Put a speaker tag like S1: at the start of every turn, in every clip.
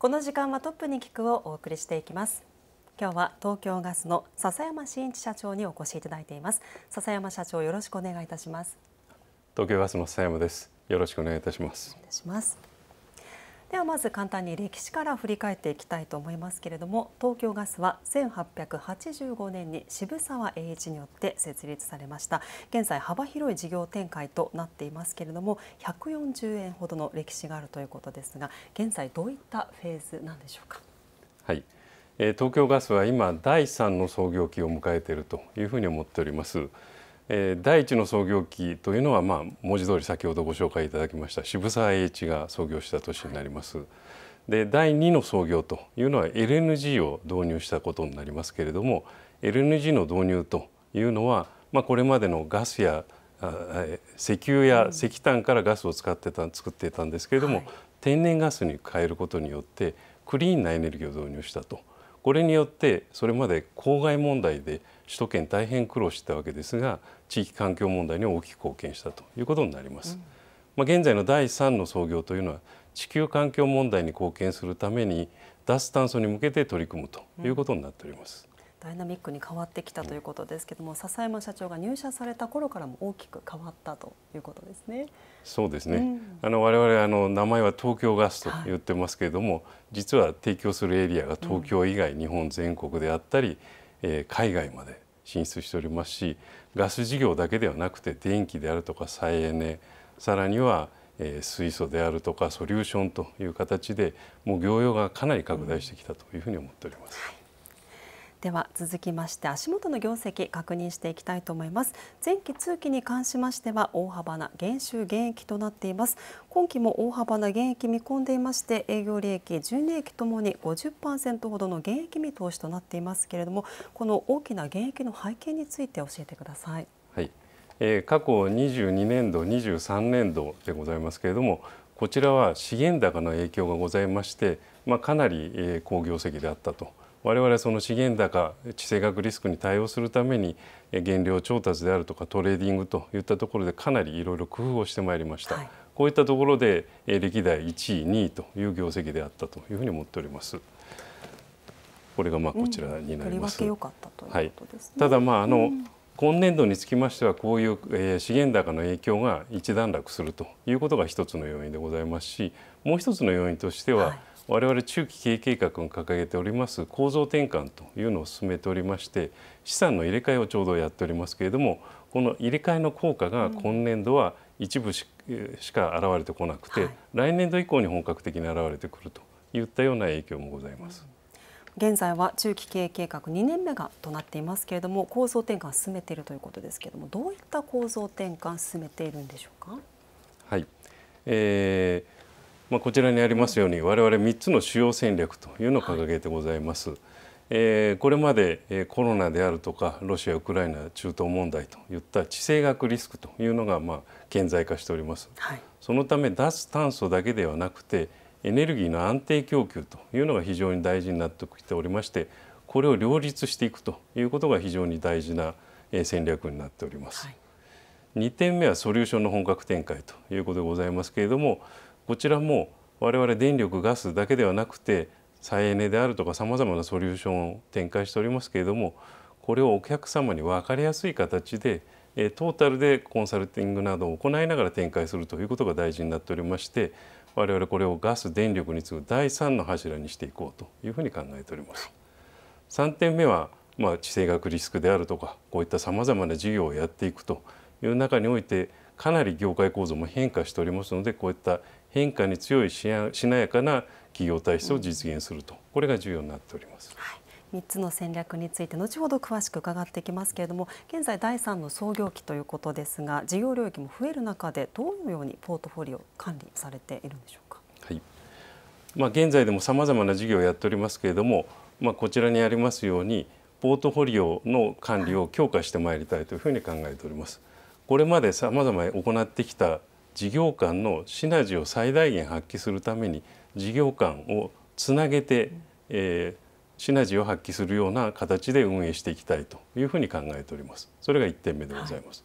S1: この時間はトップに聞くをお送りしていきます今日は東京ガスの笹山真一社長にお越しいただいています笹山社長よろしくお願いいたします
S2: 東京ガスの笹山ですよろしくお願いいたしますお願
S1: いしますではまず簡単に歴史から振り返っていきたいと思いますけれども東京ガスは1885年に渋沢栄一によって設立されました現在幅広い事業展開となっていますけれども140円ほどの歴史があるということですが現在どういったフェーズなんでしょうか。
S2: はい東京ガスは今第3の創業期を迎えているというふうに思っております。え第一の創業期というのは、まあ、文字通り先ほどご紹介いただきました渋沢栄一が創業した年になります。で第2の創業というのは LNG を導入したことになりますけれども LNG の導入というのは、まあ、これまでのガスや石油や石炭からガスを使ってた作っていたんですけれども、はい、天然ガスに変えることによってクリーンなエネルギーを導入したとこれによってそれまで郊外問題で首都圏大変苦労してたわけですが地域環境問題に大きく貢献したということになります。うん、まあ、現在の第3の創業というのは地球環境問題に貢献するために脱炭素に向けて取り組むということになって
S1: おります。うんダイナミックに変わってきたということですけども、笹山社長が入社された頃からも大きく変わったということですね。
S2: そうですね。うん、あの我々あの名前は東京ガスと言ってますけれども、はい、実は提供するエリアが東京以外、日本全国であったり、えー、海外まで進出しておりますし、ガス事業だけではなくて電気であるとか再エネ、さらにはえー、水素であるとかソリューションという形でもう業用がかなり拡大してきたというふうに思っております。うん
S1: では続きまして足元の業績確認していきたいと思います前期通期に関しましては大幅な減収減益となっています今期も大幅な減益見込んでいまして営業利益純利益ともに50%ほどの減益見通しとなっていますけれどもこの大きな減益の背景について教えてください
S2: はいえー、過去22年度、23年度でございますけれども、こちらは資源高の影響がございまして、まあ、かなり好業績であったと我々はその資源高地政学リスクに対応するために原料調達であるとかトレーディングといったところでかなりいろいろ工夫をしてまいりました、はい、こういったところで歴代1位2位という業績であったというふうに思っておりますこれがまあこちらになります、ただまああの、今年度につきましてはこういう、え資源高の影響が一段落するということが一つの要因でございますしもう一つの要因としては、はい、我々中期経営計画を掲げております構造転換というのを進めておりまして資産の入れ替えをちょうどやっておりますけれどもこの入れ替えの効果が今年度は一部しか現れてこなくて、うんはい、来年度以降に本格的に現れてくるといったような影響もございます。
S1: 現在は中期経営計画2年目がとなっていますけれども構造転換を進めているということですけれどもどういった構造転換を進めているんでしょうか。
S2: はい、えーまあ、こちらにありますように我々3つの主要戦略というのを掲げてございます。はい、これまで、コロナであるとかロシア・ウクライナ中東問題といった地政学リスクというのが、まあ、顕在化しております、はい、そのため脱炭素だけではなくてエネルギーの安定供給というのが非常に大事になってきておりましてこれを両立していくということが非常に大事な、戦略になっております、はい、2点目はソリューションの本格展開ということでございますけれどもこちらも我々電力ガスだけではなくて再エネであるとかさまざまなソリューションを展開しておりますけれどもこれをお客様に分かりやすい形でトータルでコンサルティングなどを行いながら展開するということが大事になっておりまして我々これをガス電力に次ぐ第3の柱にしていこうというふうに考えております。3点目は、まあ、地政学リスクであるとかこういったさまざまな事業をやっていくという中においてかなり業界構造も変化しておりますのでこういった変化に強いしなやかな企業体質を実現すると、これが重要になっております。はい
S1: 3つの戦略について後ほど詳しく伺っていきますけれども現在第3の創業期ということですが事業領域も増える中でどのようにポートフォリオ管理されているんでしょうか、
S2: はいまあ、現在でもさまざまな事業をやっておりますけれども、まあ、こちらにありますようにポートフォリオの管理を強化してまいりたいというふうに考えております。これまでさまざま行ってきた事業間のシナジーを最大限発揮するために事業間をつなげて、えー、シナジーを発揮するような形で運営していきたいというふうに考えております。それが1点目でございます。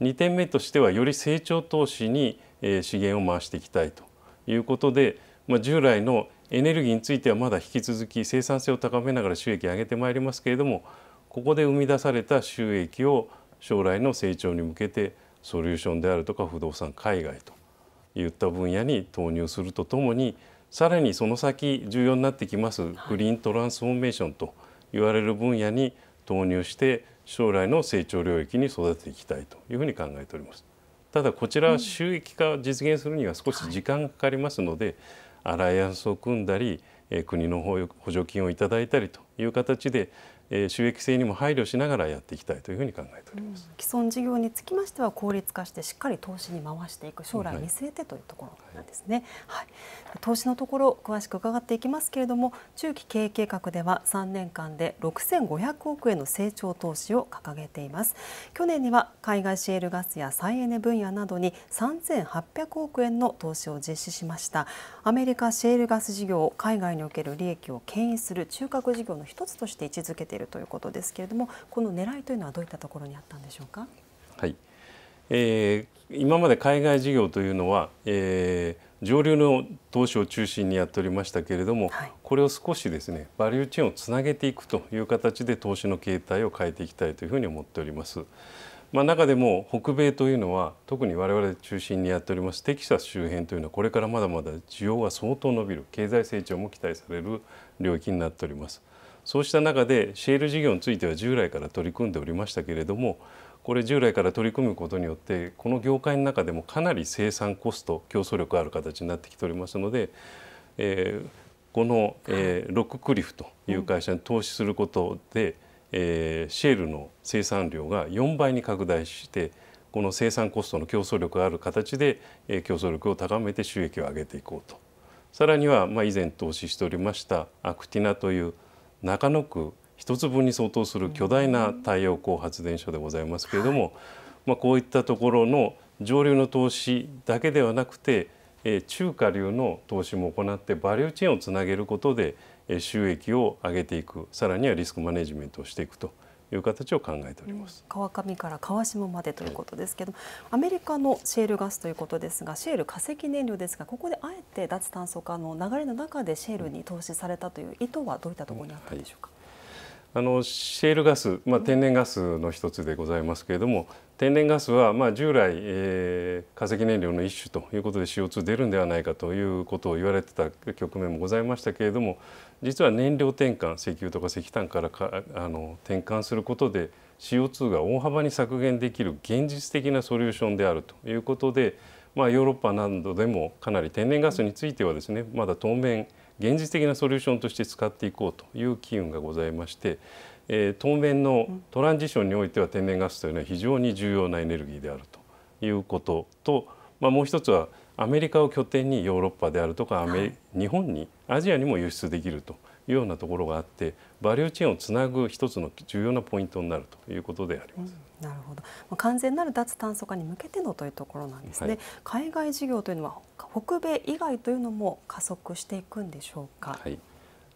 S2: はい、2点目としてはより成長投資に、えー、資源を回していきたいということで、まあ、従来のエネルギーについてはまだ引き続き生産性を高めながら収益を上げてまいりますけれどもここで生み出された収益を将来の成長に向けてソリューションであるとか不動産海外といった分野に投入するとともにさらにその先重要になってきますグリーントランスフォーメーションと言われる分野に投入して将来の成長領域に育てていきたいというふうに考えております。ただこちら収益化を実現するには少し時間がかかりますので、アライアンスを組んだり国の補助金をいただいたりという形でえー、収益性にも配慮しながらやっていきたいというふうに考え
S1: ております、うん、既存事業につきましては効率化してしっかり投資に回していく将来見据えてというところなんですね、はい、はい、投資のところ詳しく伺っていきますけれども中期経営計画では3年間で6500億円の成長投資を掲げています去年には海外シェールガスや再エネ分野などに3800億円の投資を実施しましたアメリカシェールガス事業を海外における利益を牽引する中核事業の一つとして位置づけているということですけれどもこの狙いというのはどういったところにあったんでしょうか。
S2: はいえー、今まで海外事業というのは、えー、上流の投資を中心にやっておりましたけれども、はい、これを少しですねバリューチェーンをつなげていくという形で投資の形態を変えていきたいというふうに思っております。まあ、中でも北米というのは特に我々中心にやっておりますテキサス周辺というのはこれからまだまだ需要が相当伸びる経済成長も期待される領域になっております。そうした中でシェール事業については従来から取り組んでおりましたけれどもこれ従来から取り組むことによってこの業界の中でもかなり生産コスト競争力ある形になってきておりますので、えー、この、えー、ロッククリフという会社に投資することで、えー、シェールの生産量が4倍に拡大してこの生産コストの競争力がある形で、えー、競争力を高めて収益を上げていこうとさらには、まあ、以前投資しておりましたアクティナという中野区1つ分に相当する巨大な太陽光発電所でございますけれども、まあ、こういったところの上流の投資だけではなくて、え中下流の投資も行ってバリューチェーンをつなげることで収益を上げていくさらにはリスクマネジメントをしていくという形を考えてお
S1: ります、うん、川上から川下までということですけど、はい、アメリカのシェールガスということですがシェール化石燃料ですがここであえて脱炭素化の流れの中でシェールに投資されたという意図はどういったところにあったんでしょうか、
S2: はい、あのシェールガス、まあ、天然ガスの一つでございますけれども、天然ガスはまあ従来、えー、化石燃料の一種ということで CO2 出るんではないかということを言われてた局面もございましたけれども実は燃料転換石油とか石炭からかあの転換することで CO2 が大幅に削減できる現実的なソリューションであるということで、まあ、ヨーロッパなどでもかなり天然ガスについてはですねまだ当面現実的なソリューションとして使っていこうという機運がございましてえー、当面のトランジションにおいては天然ガスというのは非常に重要なエネルギーであるということと、まあ、もう一つはアメリカを拠点にヨーロッパであるとかアメ、はい、日本にアジアにも輸出できるというようなところがあってバリューチェーンをつなぐ一つの重要なポイントになるということであり
S1: ます。うん、なるほど、まあ、完全なる脱炭素化に向けてのというところなんですね、はい、海外事業というのは北米以外というのも加速していくんでしょうか。はい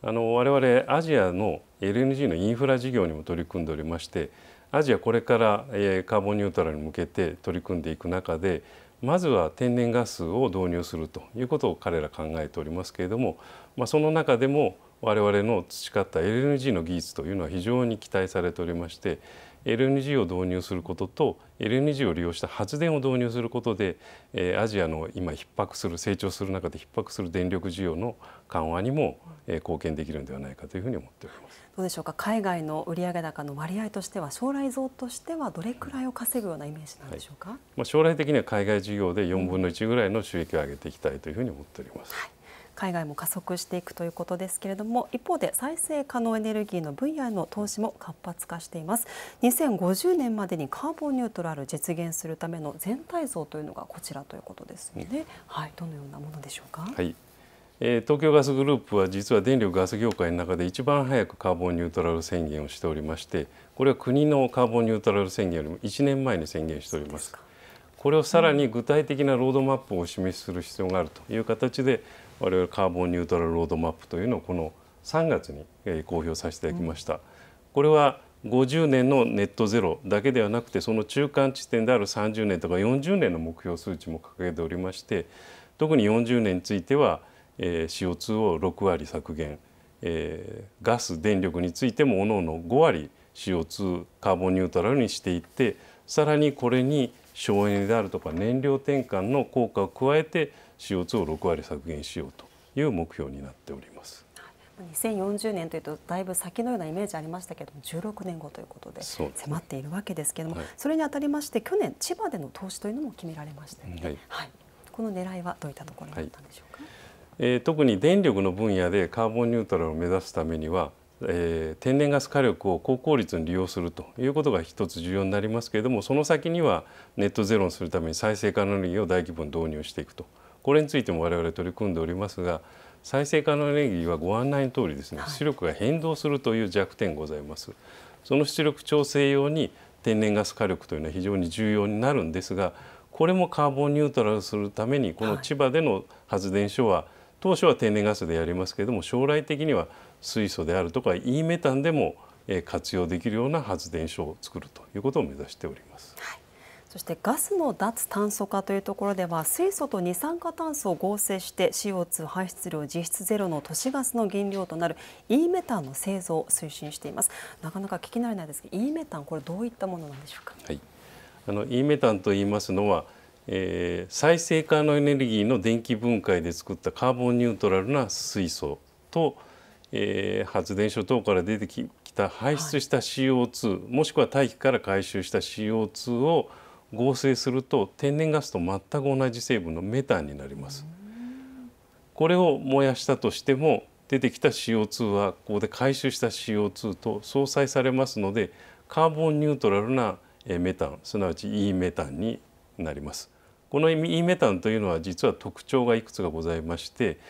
S2: あの我々アジアの LNG のインフラ事業にも取り組んでおりましてアジアこれから、えカーボンニュートラルに向けて取り組んでいく中でまずは天然ガスを導入するということを彼ら考えておりますけれども、まあ、その中でも我々の培った LNG の技術というのは非常に期待されておりまして LNG を導入することと LNG を利用した発電を導入することで、えアジアの今逼迫する成長する中で逼迫する電力需要の緩和にも、え貢献できるのではないかというふうに思っておりま
S1: すどうでしょうか海外の売上高の割合としては将来像としてはどれくらいを稼ぐようなイメージなんでしょうか、はい、
S2: まあ、将来的には海外事業で4分の1ぐらいの収益を上げていきたいというふうに思っております。はい
S1: 海外も加速していくということですけれども一方で再生可能エネルギーの分野への投資も活発化しています2050年までにカーボンニュートラル実現するための全体像というのがこちらということですよね、うん、はいどのようなものでしょうか、は
S2: い東京ガスグループは実は電力ガス業界の中で一番早くカーボンニュートラル宣言をしておりましてこれは国のカーボンニュートラル宣言よりも1年前に宣言しておりますこれをさらに具体的なロードマップをお示しする必要があるという形で、我々カーボンニュートラルロードマップというのをこの3月に公表させていただきました。これは50年のネットゼロだけではなくてその中間地点である30年とか40年の目標数値も掲げておりまして特に40年については、CO2 を6割削減、ガス電力についてもおのおの5割 CO2 カーボンニュートラルにしていってさらにこれに省エネであるとか燃料転換の効果を加えて CO2 を6割削減しようという目標になっており
S1: ます。2040年というとだいぶ先のようなイメージありましたけれども16年後ということで迫っているわけですけれども、はい、それにあたりまして去年千葉での投資というのも決められましたよね、はい、はい、この狙いはどういったところだったんでしょうか、はい、
S2: えー、特に電力の分野でカーボンニュートラルを目指すためにはえー、天然ガス火力を高効率に利用するということが一つ重要になりますけれどもその先にはネットゼロにするために再生可能エネルギーを大規模に導入していくとこれについても我々取り組んでおりますが再生可能エネルギーはご案内の通りですね出力が変動するという弱点ございます。その出力調整用に天然ガス火力というのは非常に重要になるんですがこれもカーボンニュートラルするためにこの千葉での発電所は当初は天然ガスでやりますけれども将来的には水素であるとか E メタンでも活用できるような発電所を作るということを目指しております。はい
S1: そしてガスの脱炭素化というところでは水素と二酸化炭素を合成して CO2 排出量実質ゼロの都市ガスの原料となる e メタンの製造を推進していますなかなか聞き慣れないですが e メタンこれどういったものなんでしょうか、
S2: はい、あの e メタンと言いますのは、えー、再生可能エネルギーの電気分解で作ったカーボンニュートラルな水素と、えー、発電所等から出てきた排出した CO2、はい、もしくは大気から回収した CO2 を合成すると天然ガスと全く同じ成分のメタンになります。これを燃やしたとしても出てきた CO2 はここで回収した CO2 と相殺されますのでカーボンニュートラルなメタンすなわち E メタンになります。この E メタンというのは実は特徴がいくつかございまして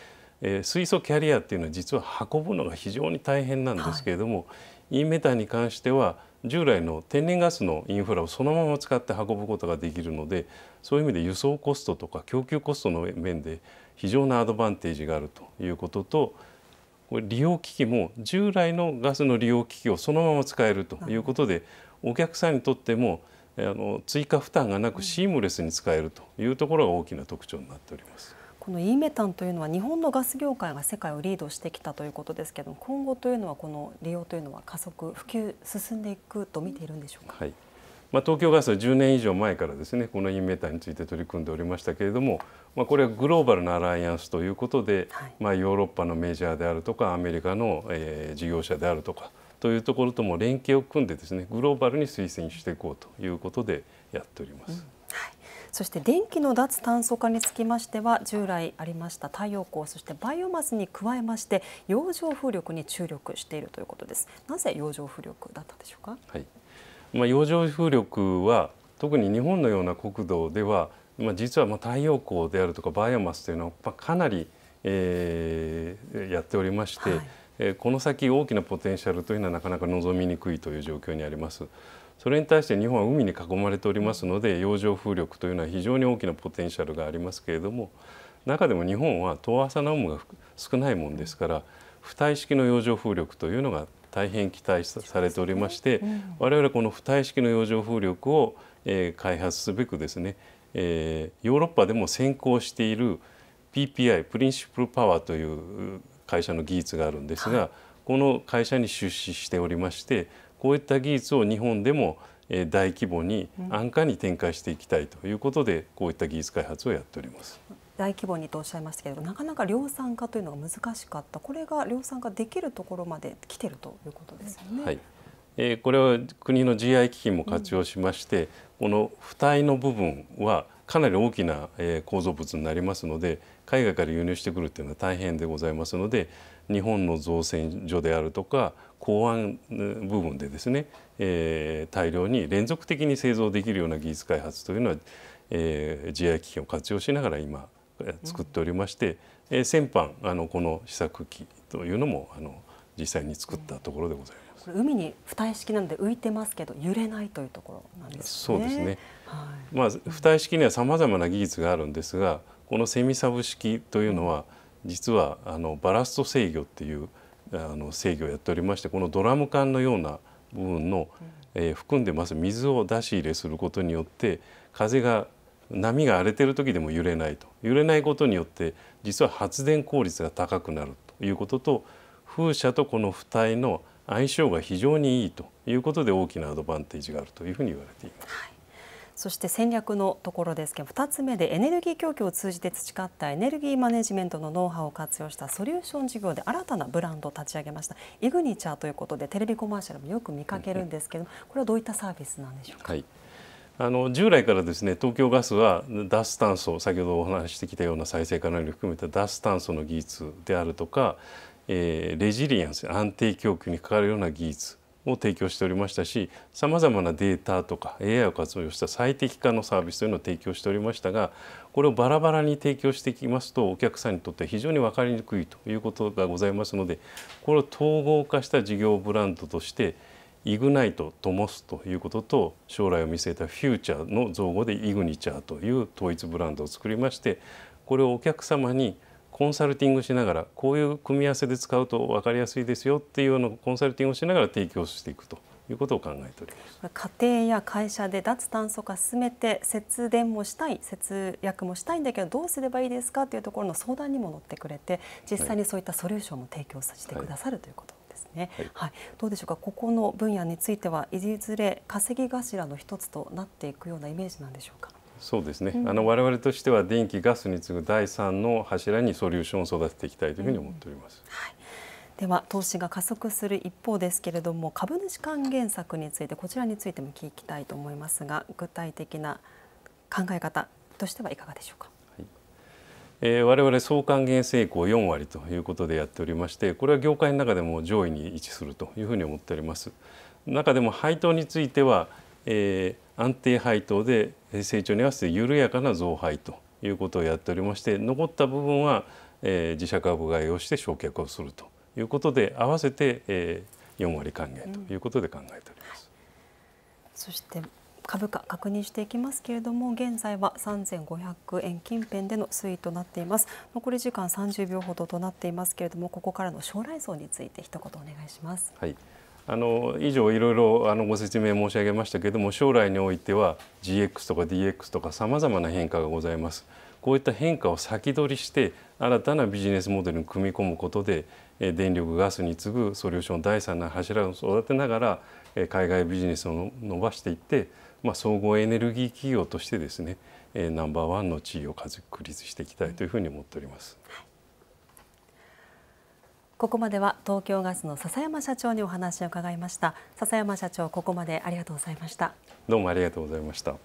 S2: 水素キャリアっていうのは実は運ぶのが非常に大変なんですけれども、はい、E メタンに関しては従来の天然ガスのインフラをそのまま使って運ぶことができるのでそういう意味で輸送コストとか供給コストの面で非常なアドバンテージがあるということと利用機器も従来のガスの利用機器をそのまま使えるということでお客さんにとってもあの追加負担がなくシームレスに使えるというところが大きな特徴になっております。
S1: この e メタンというのは日本のガス業界が世界をリードしてきたということですけども今後というのはこの利用というのは加速普及進んでいくと見ているんでしょうか。
S2: はいまあ、東京ガスは10年以上前からですねこのイーメタンについて取り組んでおりましたけれども、まあ、これはグローバルなアライアンスということで、はい、まあ、ヨーロッパのメジャーであるとかアメリカの、えー、事業者であるとかというところとも連携を組んでですねグローバルに推薦していこうということでやっており
S1: ます。うんそして電気の脱炭素化につきましては従来ありました太陽光そしてバイオマスに加えまして洋上風力に注力しているということですなぜ洋上風力だったでしょうか、
S2: はいまあ、洋上風力は特に日本のような国土では、まあ、実はまあ太陽光であるとかバイオマスというのは、まあ、かなり、えー、やっておりまして、はいこの先大きなポテンシャルというのはなかなか望みにくいという状況にあります。それに対して日本は海に囲まれておりますので洋上風力というのは非常に大きなポテンシャルがありますけれども中でも日本は遠浅な海が少ないもんですから浮体式の洋上風力というのが大変期待されておりまして、我々この浮体式の洋上風力を、え開発すべくですね、えヨーロッパでも先行している PPI プリンシプルパワーという会社の技術があるんですが、この会社に出資しておりましてこういった技術を日本でも大規模に安価に展開していきたいということで、こういった技術開発をやっております。
S1: 大規模にとおっしゃいましたけれどなかなか量産化というのが難しかったこれが量産化できるところまで来てるということですよね。はい
S2: えー、これは国の GI 基金も活用しまして、この付体の部分はかなり大きな、え構造物になりますので海外から輸入してくるっていうのは大変でございますので日本の造船所であるとか港湾部分でですね、えー、大量に連続的に製造できるような技術開発というのは、えー、GI 基金を活用しながら今作っておりまして、えー、先般あのこの試作機というのもあの実際に作ったところでございます。
S1: 海に浮体式なんで浮いてますけど揺れないというところなんですね。そうですね。
S2: はい、まあ浮体式にはさまざまな技術があるんですが、このセミサブ式というのは、実はあのバラスト制御っていうあの制御をやっておりまして、このドラム缶のような部分の、えー、含んでます水を出し入れすることによって風が波が荒れてる時でも揺れないと揺れないことによって実は発電効率が高くなるということと風車とこの浮体の相性が非常にいいということで大きなアドバンテージがあるというふうに言われています。はい
S1: そして戦略のところですけど2つ目でエネルギー供給を通じて培ったエネルギーマネジメントのノウハウを活用したソリューション事業で新たなブランドを立ち上げましたイグニチャーということでテレビコマーシャルもよく見かけるんですけどこれはどういったサービスなんでしょう
S2: か。はいあの従来からですね東京ガスは脱炭素先ほどお話ししてきたような再生可能エネルギー含めた脱炭素の技術であるとかえー、レジリエンス安定供給に関わるような技術を提供しておりましたしさまざまなデータとか AI を活用した最適化のサービスというのを提供しておりましたがこれをバラバラに提供していきますとお客さんにとって非常に分かりにくいということがございますのでこれを統合化した事業ブランドとしてイグナイトとモスということと将来を見据えたフューチャーの造語でイグニチャーという統一ブランドを作りましてこれをお客様にコンサルティングしながらこういう組み合わせで使うと分かりやすいですよっていうのをコンサルティングをしながら提供していくということを考えておりま
S1: す家庭や会社で脱炭素化進めて節電もしたい節約もしたいんだけどどうすればいいですかというところの相談にも乗ってくれて実際にそういったソリューションも提供させてくださる、はい、ということですね、はい、はい、どうでしょうかここの分野についてはいずれ稼ぎ頭の一つとなっていくようなイメージなんでしょうか。
S2: そうですね、うん、あの我々としては電気ガスに次ぐ第3の柱にソリューションを育てていきたいというふうに思っております。
S1: うんはいでは投資が加速する一方ですけれども株主還元策についてこちらについても聞きたいと思いますが具体的な考え方としてはいかがでしょうか。
S2: 我々総還元成功4割ということでやっておりましてこれは業界の中でも上位に位置するというふうに思っております中でも配当については、え安定配当で成長に合わせて緩やかな増配ということをやっておりまして残った部分は、自社株買いをして焼却をするということで合わせて、え4割還元ということで考えております。
S1: うん、そして株価確認していきますけれども現在は3500円近辺での推移となっています残り時間30秒ほどとなっていますけれどもここからの将来像について一言お願いします。
S2: はいあの以上いろいろあのご説明申し上げましたけれども将来においては GX とか DX とかさまざまな変化がございます。こういった変化を先取りして新たなビジネスモデルに組み込むことで電力ガスに次ぐソリューション第3の柱を育てながら海外ビジネスを伸ばしていって、まあ、総合エネルギー企業としてですねナンバーワンの地位を確立していきたいというふうに思っております。はい
S1: ここまでは東京ガスの笹山社長にお話を伺いました笹山社長ここまでありがとうございましたどうもありがとうございました